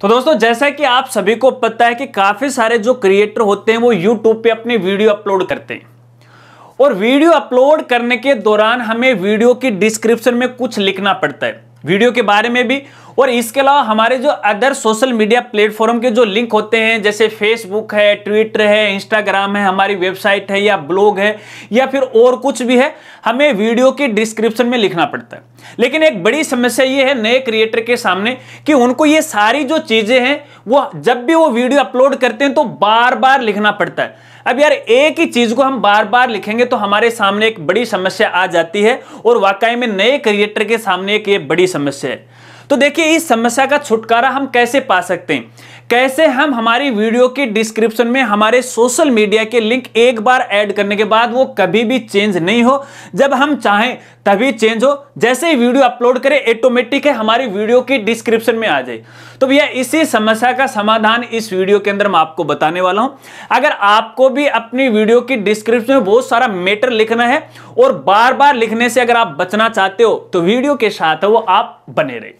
तो दोस्तों जैसा कि आप सभी को पता है कि काफी सारे जो क्रिएटर होते हैं वो यूट्यूब पे अपनी वीडियो अपलोड करते हैं और वीडियो अपलोड करने के दौरान हमें वीडियो की डिस्क्रिप्शन में कुछ लिखना पड़ता है वीडियो के बारे में भी और इसके अलावा हमारे जो अदर सोशल मीडिया प्लेटफॉर्म के जो लिंक होते हैं जैसे फेसबुक है ट्विटर है इंस्टाग्राम है हमारी वेबसाइट है या ब्लॉग है या फिर और कुछ भी है हमें वीडियो के डिस्क्रिप्शन में लिखना पड़ता है लेकिन एक बड़ी समस्या ये है नए क्रिएटर के सामने कि उनको ये सारी जो चीज़ें हैं वो जब भी वो वीडियो अपलोड करते हैं तो बार बार लिखना पड़ता है अब यार एक ही चीज़ को हम बार बार लिखेंगे तो हमारे सामने एक बड़ी समस्या आ जाती है और वाकई में नए क्रिएटर के सामने एक ये बड़ी समस्या है तो देखिए इस समस्या का छुटकारा हम कैसे पा सकते हैं कैसे हम हमारी वीडियो के डिस्क्रिप्शन में हमारे सोशल मीडिया के लिंक एक बार ऐड करने के बाद वो कभी भी चेंज नहीं हो जब हम चाहें तभी चेंज हो जैसे ही वीडियो अपलोड करें ऑटोमेटिक है हमारी वीडियो की डिस्क्रिप्शन में आ जाए तो भैया इसी समस्या का समाधान इस वीडियो के अंदर मैं आपको बताने वाला हूं अगर आपको भी अपनी वीडियो की डिस्क्रिप्शन में बहुत सारा मेटर लिखना है और बार बार लिखने से अगर आप बचना चाहते हो तो वीडियो के साथ वो आप बने रहे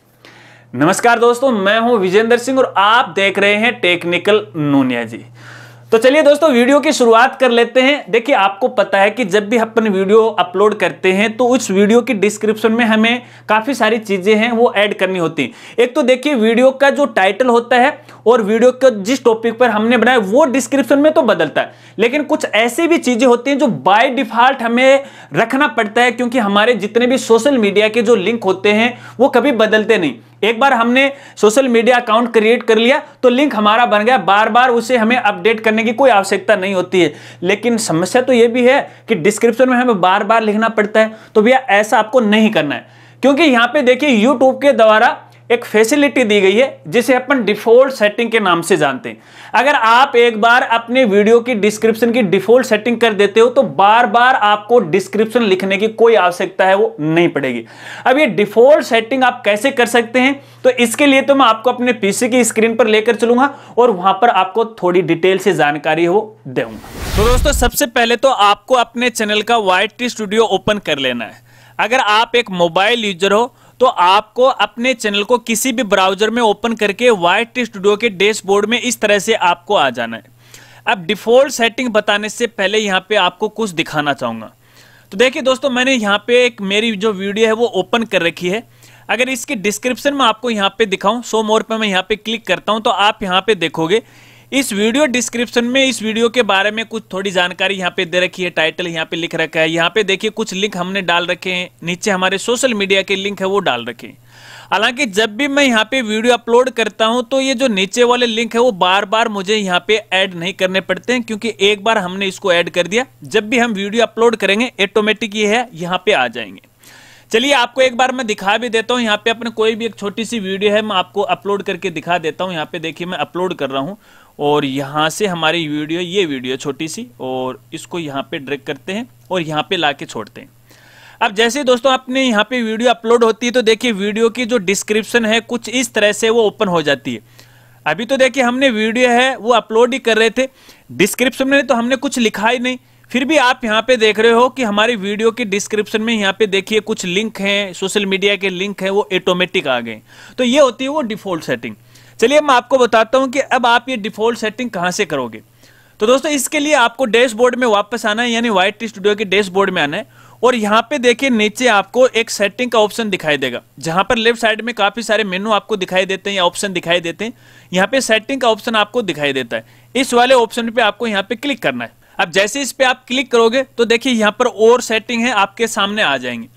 नमस्कार दोस्तों मैं हूं विजेंद्र सिंह और आप देख रहे हैं टेक्निकल नोनिया जी तो चलिए दोस्तों वीडियो की शुरुआत कर लेते हैं देखिए आपको पता है कि जब भी अपन वीडियो अपलोड करते हैं तो उस वीडियो की डिस्क्रिप्शन में हमें काफ़ी सारी चीज़ें हैं वो ऐड करनी होती हैं एक तो देखिए वीडियो का जो टाइटल होता है और वीडियो का जिस टॉपिक पर हमने बनाया वो डिस्क्रिप्शन में तो बदलता है लेकिन कुछ ऐसी भी चीज़ें होती हैं जो बाय डिफ़ॉल्ट हमें रखना पड़ता है क्योंकि हमारे जितने भी सोशल मीडिया के जो लिंक होते हैं वो कभी बदलते नहीं एक बार हमने सोशल मीडिया अकाउंट क्रिएट कर लिया तो लिंक हमारा बन गया बार बार उसे हमें अपडेट करने की कोई आवश्यकता नहीं होती है लेकिन समस्या तो यह भी है कि डिस्क्रिप्शन में हमें बार बार लिखना पड़ता है तो भैया ऐसा आपको नहीं करना है क्योंकि यहां पे देखिए यूट्यूब के द्वारा एक फैसिलिटी दी गई है जिसे अपन डिफॉल्ट सेटिंग के नाम से जानते हैं अगर आप एक बार अपने वीडियो की डिस्क्रिप्शन की डिफॉल्ट सेटिंग कर देते हो तो बार बार आपको डिस्क्रिप्शन लिखने की कोई आवश्यकता है वो नहीं पड़ेगी अब ये डिफॉल्ट सेटिंग आप कैसे कर सकते हैं तो इसके लिए तो मैं आपको अपने पीसी की स्क्रीन पर लेकर चलूंगा और वहां पर आपको थोड़ी डिटेल से जानकारी हो दूंगा तो दोस्तों सबसे पहले तो आपको अपने चैनल का वाइट स्टूडियो ओपन कर लेना है अगर आप एक मोबाइल यूजर हो तो आपको अपने चैनल को किसी भी ब्राउजर में ओपन करके वाइट स्टूडियो के डैशबोर्ड में इस तरह से आपको आ जाना है अब डिफॉल्ट सेटिंग बताने से पहले यहाँ पे आपको कुछ दिखाना चाहूंगा तो देखिए दोस्तों मैंने यहाँ पे एक मेरी जो वीडियो है वो ओपन कर रखी है अगर इसके डिस्क्रिप्शन में आपको यहाँ पे दिखाऊं सो मोर पे मैं यहाँ पे क्लिक करता हूँ तो आप यहाँ पे देखोगे इस वीडियो डिस्क्रिप्शन में इस वीडियो के बारे में कुछ थोड़ी जानकारी यहाँ पे दे रखी है टाइटल यहाँ पे लिख रखा है यहाँ पे देखिए कुछ लिंक हमने डाल रखे हैं नीचे हमारे सोशल मीडिया के लिंक है वो डाल रखे हालांकि जब भी मैं यहाँ पे वीडियो अपलोड करता हूँ तो ये जो नीचे वाले लिंक है वो बार बार मुझे यहाँ पे ऐड नहीं करने पड़ते हैं क्योंकि एक बार हमने इसको ऐड कर दिया जब भी हम वीडियो अपलोड करेंगे ऑटोमेटिक ये है यहाँ पे आ जाएंगे चलिए आपको एक बार मैं दिखा भी देता हूँ यहाँ पे अपने कोई भी एक छोटी सी वीडियो है मैं आपको अपलोड करके दिखा देता हूँ यहाँ पे देखिए मैं अपलोड कर रहा हूँ और यहाँ से हमारी वीडियो ये वीडियो छोटी सी और इसको यहाँ पे ड्रैग करते हैं और यहाँ पे ला छोड़ते हैं अब जैसे दोस्तों आपने यहाँ पे वीडियो अपलोड होती है तो देखिए वीडियो की जो डिस्क्रिप्शन है कुछ इस तरह से वो ओपन हो जाती है अभी तो देखिए हमने वीडियो है वो अपलोड ही कर रहे थे डिस्क्रिप्शन में तो हमने कुछ लिखा ही नहीं फिर भी आप यहाँ पे देख रहे हो कि हमारी वीडियो के डिस्क्रिप्शन में यहाँ पे देखिए कुछ लिंक हैं सोशल मीडिया के लिंक हैं वो ऑटोमेटिक आ गए तो ये होती है वो डिफॉल्ट सेटिंग चलिए मैं आपको बताता हूँ कि अब आप ये डिफॉल्ट सेटिंग कहाँ से करोगे तो दोस्तों इसके लिए आपको डैशबोर्ड में वापस आना है यानी वाइट स्टूडियो के डैशबोर्ड में आना है और यहाँ पे देखिए नीचे आपको एक सेटिंग का ऑप्शन दिखाई देगा जहां पर लेफ्ट साइड में काफी सारे मेनू आपको दिखाई देते हैं या ऑप्शन दिखाई देते हैं यहाँ पे सेटिंग का ऑप्शन आपको दिखाई देता है इस वाले ऑप्शन पे आपको यहाँ पे क्लिक करना है अब जैसे इस पर आप क्लिक करोगे तो देखिए यहाँ पर और सेटिंग है आपके सामने आ जाएंगे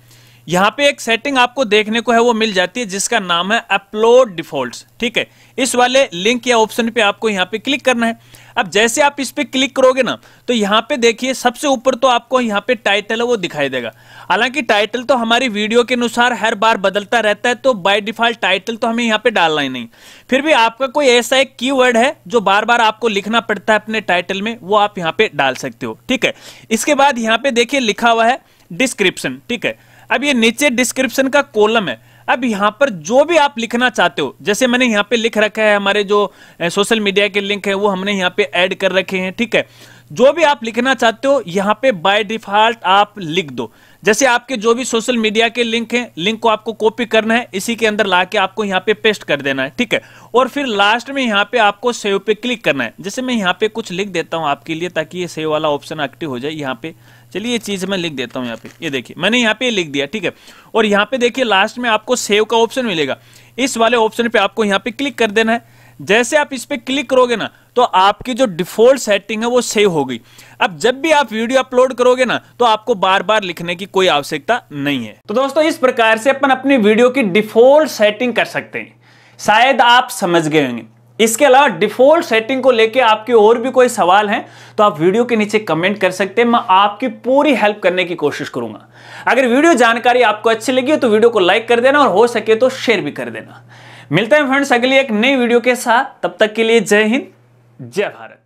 यहाँ पे एक सेटिंग आपको देखने को है वो मिल जाती है जिसका नाम है अपलोड डिफॉल्ट ठीक है इस वाले लिंक या ऑप्शन पे आपको यहाँ पे क्लिक करना है अब जैसे आप इस पर क्लिक करोगे ना तो यहाँ पे देखिए सबसे ऊपर तो आपको यहाँ पे टाइटल है वो दिखाई देगा हालांकि टाइटल तो हमारी वीडियो के अनुसार हर बार बदलता रहता है तो बाय डिफॉल्ट टाइटल तो हमें यहाँ पे डालना ही नहीं फिर भी आपका कोई ऐसा एक की है जो बार बार आपको लिखना पड़ता है अपने टाइटल में वो आप यहाँ पे डाल सकते हो ठीक है इसके बाद यहाँ पे देखिए लिखा हुआ है डिस्क्रिप्शन ठीक है अब ये नीचे डिस्क्रिप्शन का कॉलम है अब यहां पर जो भी आप लिखना चाहते हो जैसे मैंने यहाँ पे लिख रखा है हमारे जो सोशल मीडिया के लिंक है वो हमने यहाँ पे ऐड कर रखे हैं ठीक है जो भी आप लिखना चाहते हो यहाँ पे बाय डिफॉल्ट आप लिख दो जैसे आपके जो भी सोशल मीडिया के लिंक हैं लिंक को आपको कॉपी करना है इसी के अंदर ला के आपको यहाँ पे पेस्ट कर देना है ठीक है और फिर लास्ट में यहाँ पे आपको सेव पे क्लिक करना है जैसे मैं यहाँ पे कुछ लिख देता हूँ आपके लिए ताकि ये सेव वाला ऑप्शन एक्टिव हो जाए यहाँ पे चलिए ये चीज मैं लिख देता हूँ यहाँ पे ये देखिए मैंने यहाँ पे लिख दिया ठीक है और यहाँ पे देखिए लास्ट में आपको सेव का ऑप्शन मिलेगा इस वाले ऑप्शन पे आपको यहाँ पे क्लिक कर देना है जैसे आप इस पर क्लिक करोगे ना तो आपकी जो डिफॉल्ट सेटिंग है वो सेव हो गई अब जब भी आप वीडियो अपलोड करोगे ना तो आपको बार बार लिखने की कोई आवश्यकता नहीं है तो दोस्तों इस प्रकार से अपन अपनी वीडियो की डिफॉल्ट सेटिंग कर सकते हैं शायद आप समझ गए होंगे इसके अलावा डिफॉल्ट सेटिंग को लेके आपके और भी कोई सवाल हैं तो आप वीडियो के नीचे कमेंट कर सकते हैं मैं आपकी पूरी हेल्प करने की कोशिश करूंगा अगर वीडियो जानकारी आपको अच्छी लगी हो तो वीडियो को लाइक कर देना और हो सके तो शेयर भी कर देना मिलते हैं फ्रेंड्स अगली एक नई वीडियो के साथ तब तक के लिए जय हिंद जय भारत